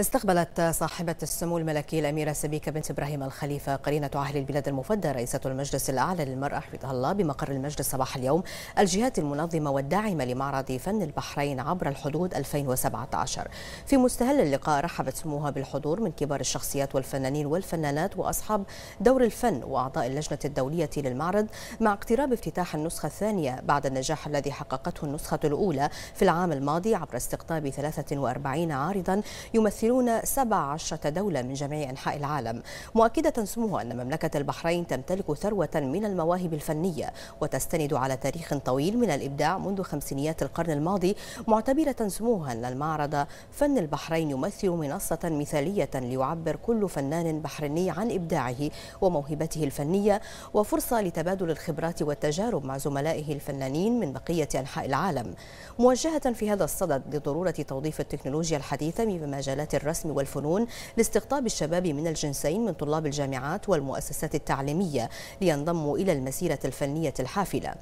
استقبلت صاحبة السمو الملكي الأميرة سبيكة بنت إبراهيم الخليفة قرينة أهل البلاد المفدى رئيسة المجلس الأعلى للمرأة حفظها الله بمقر المجلس صباح اليوم الجهات المنظمة والداعمة لمعرض فن البحرين عبر الحدود 2017 في مستهل اللقاء رحبت سموها بالحضور من كبار الشخصيات والفنانين والفنانات وأصحاب دور الفن وأعضاء اللجنة الدولية للمعرض مع اقتراب افتتاح النسخة الثانية بعد النجاح الذي حققته النسخة الأولى في العام الماضي عبر استقطاب 43 عارضا يمثل يمثلون 17 دولة من جميع أنحاء العالم مؤكدة سموها أن مملكة البحرين تمتلك ثروة من المواهب الفنية وتستند على تاريخ طويل من الإبداع منذ خمسينيات القرن الماضي معتبرة سموها أن المعرض فن البحرين يمثل منصة مثالية ليعبر كل فنان بحريني عن إبداعه وموهبته الفنية وفرصة لتبادل الخبرات والتجارب مع زملائه الفنانين من بقية أنحاء العالم موجهة في هذا الصدد لضرورة توظيف التكنولوجيا الحديثة في مجالات الرسم والفنون لاستقطاب الشباب من الجنسين من طلاب الجامعات والمؤسسات التعليمية لينضموا إلى المسيرة الفنية الحافلة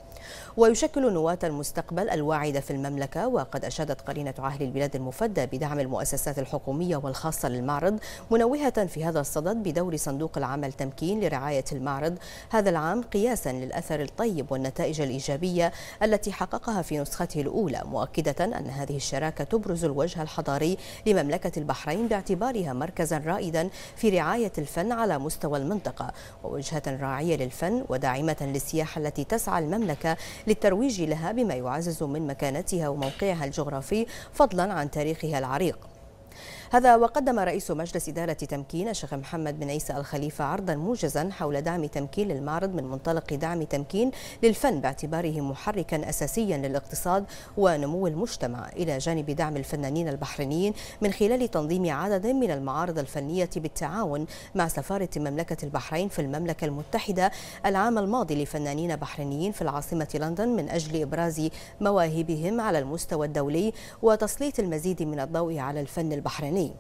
ويشكل نواة المستقبل الواعدة في المملكة وقد أشادت قرينة عهد البلاد المفدى بدعم المؤسسات الحكومية والخاصة للمعرض منوهة في هذا الصدد بدور صندوق العمل تمكين لرعاية المعرض هذا العام قياسا للأثر الطيب والنتائج الإيجابية التي حققها في نسخته الأولى مؤكدة أن هذه الشراكة تبرز الوجه الحضاري لمملكة البحرين البحرين باعتبارها مركزا رائدا في رعاية الفن على مستوى المنطقة ووجهة راعية للفن وداعمة للسياحة التي تسعى المملكة للترويج لها بما يعزز من مكانتها وموقعها الجغرافي فضلا عن تاريخها العريق هذا وقدم رئيس مجلس إدارة تمكين الشيخ محمد بن عيسى الخليفة عرضا موجزا حول دعم تمكين للمعرض من منطلق دعم تمكين للفن باعتباره محركا أساسيا للاقتصاد ونمو المجتمع إلى جانب دعم الفنانين البحرينيين من خلال تنظيم عدد من المعارض الفنية بالتعاون مع سفارة مملكة البحرين في المملكة المتحدة العام الماضي لفنانين بحرينيين في العاصمة لندن من أجل إبراز مواهبهم على المستوى الدولي وتسليط المزيد من الضوء على الفن البحريني Guarani.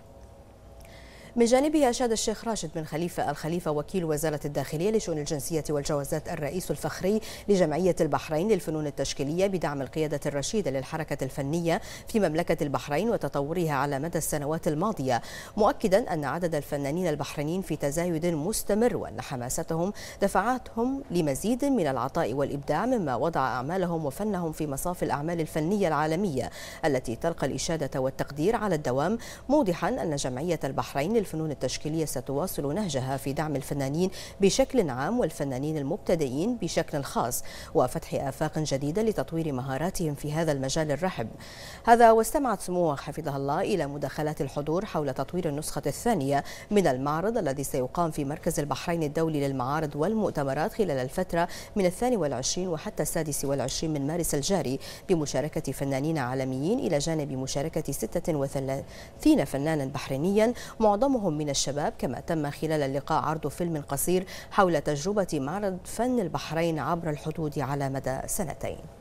من جانبه أشاد الشيخ راشد بن خليفة الخليفة وكيل وزارة الداخلية لشؤون الجنسية والجوازات الرئيس الفخري لجمعية البحرين للفنون التشكيلية بدعم القيادة الرشيدة للحركة الفنية في مملكة البحرين وتطورها على مدى السنوات الماضية مؤكدا أن عدد الفنانين البحرينيين في تزايد مستمر وأن حماستهم دفعتهم لمزيد من العطاء والإبداع مما وضع أعمالهم وفنهم في مصاف الأعمال الفنية العالمية التي تلقى الإشادة والتقدير على الدوام موضحا أن جمعية البحرين الفنون التشكيلية ستواصل نهجها في دعم الفنانين بشكل عام والفنانين المبتدئين بشكل خاص وفتح آفاق جديدة لتطوير مهاراتهم في هذا المجال الرحب هذا واستمعت سموه حفظها الله إلى مداخلات الحضور حول تطوير النسخة الثانية من المعرض الذي سيقام في مركز البحرين الدولي للمعارض والمؤتمرات خلال الفترة من الثاني والعشرين وحتى السادس والعشرين من مارس الجاري بمشاركة فنانين عالميين إلى جانب مشاركة 36 فنانا بحرينيا معظمهم معظمهم من الشباب كما تم خلال اللقاء عرض فيلم قصير حول تجربة معرض فن البحرين عبر الحدود على مدى سنتين